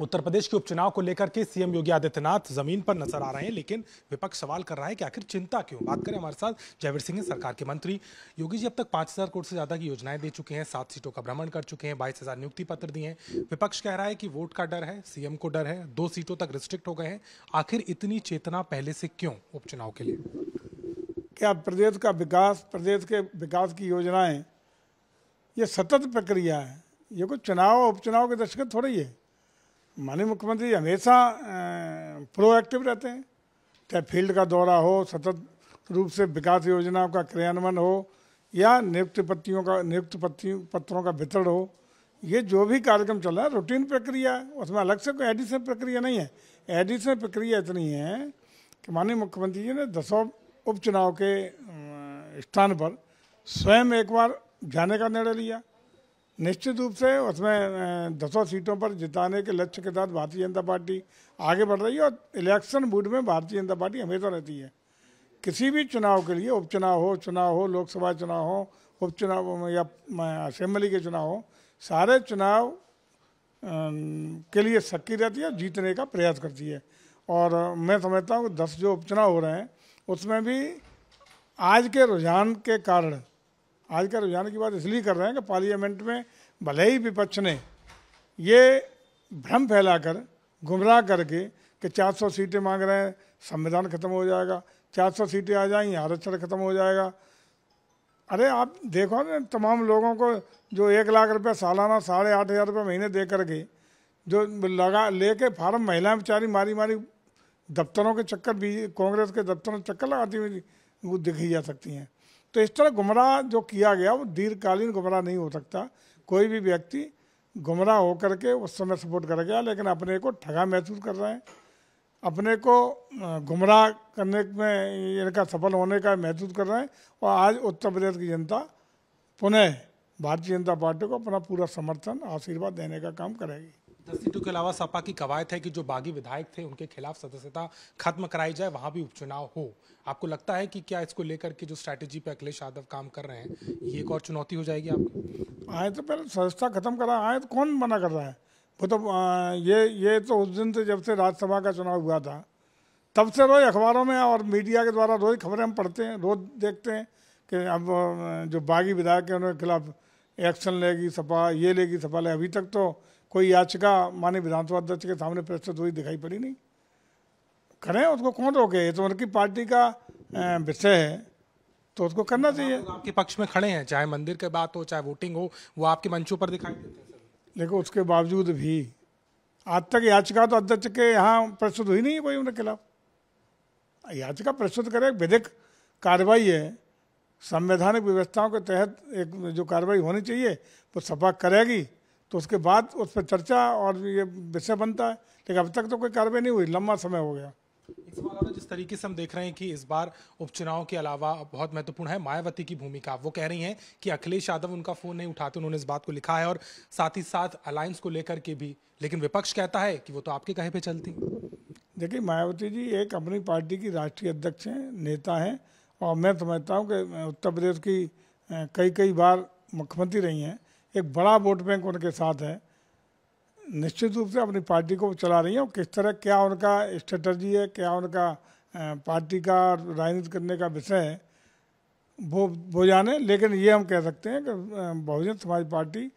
उत्तर प्रदेश के उपचुनाव को लेकर के सीएम योगी आदित्यनाथ जमीन पर नजर आ रहे हैं लेकिन विपक्ष सवाल कर रहा है कि आखिर चिंता क्यों बात करें हमारे साथ जयवीर सिंह सरकार के मंत्री योगी जी अब तक पांच हज़ार करोड़ से ज़्यादा की योजनाएं दे चुके हैं सात सीटों का भ्रमण कर चुके हैं बाईस हज़ार नियुक्ति पत्र दिए हैं विपक्ष कह रहा है कि वोट का डर है सीएम को डर है दो सीटों तक रिस्ट्रिक्ट हो गए हैं आखिर इतनी चेतना पहले से क्यों उपचुनाव के लिए क्या प्रदेश का विकास प्रदेश के विकास की योजनाएं ये सतत प्रक्रिया है ये कोई चुनाव उपचुनाव के दशक थोड़ी है माननीय मुख्यमंत्री हमेशा प्रोएक्टिव रहते हैं चाहे फील्ड का दौरा हो सतत रूप से विकास योजनाओं का क्रियान्वयन हो या नियुक्ति पत्तियों का नियुक्त पत्तियों पत्रों का वितरण हो ये जो भी कार्यक्रम चल रहा है रूटीन प्रक्रिया है उसमें अलग से कोई एडिशनल प्रक्रिया नहीं है एडिशनल प्रक्रिया इतनी है कि माननीय मुख्यमंत्री जी ने दसों उपचुनाव के स्थान पर स्वयं एक बार जाने का निर्णय लिया निश्चित रूप से उसमें दसों सीटों पर जिताने के लक्ष्य के साथ भारतीय जनता पार्टी आगे बढ़ रही है और इलेक्शन मूड में भारतीय जनता पार्टी हमेशा रहती है किसी भी चुनाव के लिए उपचुनाव हो चुनाव हो लोकसभा चुनाव हो उपचुनाव या असेंबली के चुनाव हो सारे चुनाव के लिए सक्रिय रहती है और जीतने का प्रयास करती है और मैं समझता हूँ दस जो उपचुनाव हो रहे हैं उसमें भी आज के रुझान के कारण आज का रुझान की बात इसलिए कर रहे हैं कि पार्लियामेंट में भले ही विपक्ष ने ये भ्रम फैलाकर गुमराह करके कि 400 सीटें मांग रहे हैं संविधान खत्म हो जाएगा 400 सीटें आ जाएंगी आरक्षण खत्म हो जाएगा अरे आप देखो ना तमाम लोगों को जो एक लाख रुपये सालाना साढ़े आठ हज़ार रुपये महीने दे करके जो लगा लेके फार्म महिलाएं बेचारी मारी मारी दफ्तरों के चक्कर भी कांग्रेस के दफ्तरों के चक्कर लगाती हुई वो दिखी जा सकती हैं तो इस तरह गुमराह जो किया गया वो दीर्घकालीन गुमराह नहीं हो सकता कोई भी व्यक्ति गुमराह होकर के उस समय सपोर्ट कर गया लेकिन अपने को ठगा महसूस कर रहे हैं अपने को गुमराह करने में इनका सफल होने का महसूस कर रहे हैं और आज उत्तर प्रदेश की जनता पुनः भारतीय जनता पार्टी को अपना पूरा समर्थन आशीर्वाद देने का काम करेगी सीटों के अलावा सपा की कवायद है कि जो बागी विधायक थे उनके खिलाफ सदस्यता खत्म कराई जाए वहां भी उपचुनाव हो आपको लगता है कि क्या इसको लेकर के जो स्ट्रैटेजी पे अखिलेश यादव काम कर रहे हैं ये एक और चुनौती हो जाएगी आपकी आए तो पहले सदस्यता खत्म करा आए तो कौन मना कर रहा है वो तो ये ये तो उस दिन से जब से राज्यसभा का चुनाव हुआ था तब से रोज़ अखबारों में और मीडिया के द्वारा रोज़ खबरें हम पढ़ते हैं रोज़ देखते हैं कि अब जो बागी विधायक हैं उनके खिलाफ एक्शन लेगी सपा ये लेगी सपा ले अभी तक तो कोई याचिका माने विधानसभा अध्यक्ष के सामने प्रस्तुत हुई दिखाई पड़ी नहीं करें उसको कौन रोके ये तो उनकी पार्टी का विषय है तो उसको करना चाहिए आपके पक्ष में खड़े हैं चाहे मंदिर के बात हो चाहे वोटिंग हो वो आपके मंचों पर दिखाई देते हैं लेकिन उसके बावजूद भी आज तक याचिका तो अध्यक्ष के यहाँ प्रस्तुत हुई नहीं है कोई उनके खिलाफ याचिका प्रस्तुत करे विधिक कार्रवाई है संवैधानिक व्यवस्थाओं के तहत एक जो कार्रवाई होनी चाहिए वो सपा करेगी तो उसके बाद उस पर चर्चा और ये विषय बनता है लेकिन अब तक तो कोई कार्रवाई नहीं हुई लंबा समय हो गया इस सवाल और जिस तरीके से हम देख रहे हैं कि इस बार उपचुनाव के अलावा बहुत महत्वपूर्ण है मायावती की भूमिका वो कह रही हैं कि अखिलेश यादव उनका फोन नहीं उठाते उन्होंने इस बात को लिखा है और साथ ही साथ अलायंस को लेकर के भी लेकिन विपक्ष कहता है कि वो तो आपके कहे पे चलती देखिए मायावती जी एक अपनी पार्टी की राष्ट्रीय अध्यक्ष हैं नेता हैं और मैं समझता हूँ कि उत्तर प्रदेश की कई कई बार मुख्यमंत्री रही हैं एक बड़ा वोट बैंक उनके साथ है निश्चित रूप से अपनी पार्टी को चला रही है और किस तरह क्या उनका स्ट्रेटजी है क्या उनका पार्टी का राजनीति करने का विषय है वो वो जाने लेकिन ये हम कह सकते हैं कि बहुजन समाज पार्टी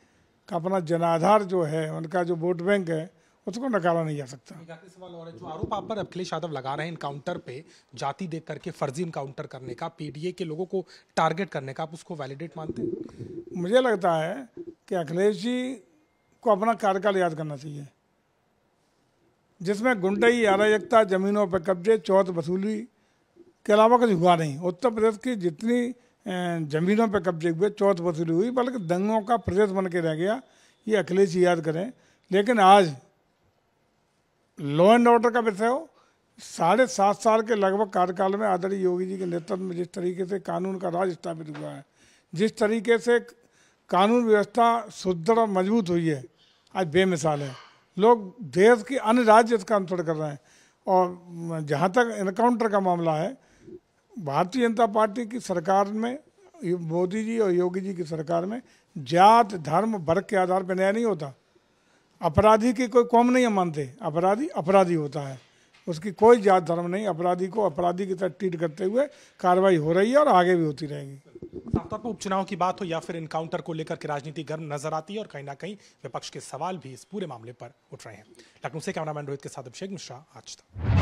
का अपना जनाधार जो है उनका जो वोट बैंक है उसको नकारा नहीं जा सकता सवाल और है जो आरोप आप पर अखिलेश यादव लगा रहे हैं इनकाउंटर पे जाति देख करके फर्जी इनकाउंटर करने का पीडीए के लोगों को टारगेट करने का आप उसको वैलिडेट मानते हैं मुझे लगता है कि अखिलेश जी को अपना कार्यकाल याद करना चाहिए जिसमें गुंडई अराजकता जमीनों पर कब्जे चौथ वसूली के अलावा कुछ हुआ नहीं उत्तर प्रदेश की जितनी जमीनों पर कब्जे हुए चौथ वसूली हुई बल्कि दंगों का प्रदेश बन के रह गया ये अखिलेश जी याद करें लेकिन आज लॉ एंड ऑर्डर का विषय हो साढ़े सात साल के लगभग कार्यकाल में आदरणीय योगी जी के नेतृत्व में जिस तरीके से कानून का राज स्थापित हुआ है जिस तरीके से कानून व्यवस्था सुदृढ़ और मजबूत हुई है आज बेमिसाल है लोग देश के अन्य राज्य इसका अंतर कर रहे हैं और जहाँ तक इनकाउंटर का मामला है भारतीय जनता पार्टी की सरकार में मोदी जी और योगी जी की सरकार में जात धर्म वर्ग के आधार पर न्याय नहीं होता अपराधी की कोई कौम नहीं है मानते अपराधी अपराधी होता है उसकी कोई जात धर्म नहीं अपराधी को अपराधी की तरह ट्रीट करते हुए कार्रवाई हो रही है और आगे भी होती रहेगी आमतौर पर उपचुनाव की बात हो या फिर इनकाउंटर को लेकर के राजनीति गर्म नजर आती है और कहीं ना कहीं विपक्ष के सवाल भी इस पूरे मामले पर उठ रहे हैं लखनऊ से कैमरामैन रोहित के साथ अभिषेक मिश्रा आज तक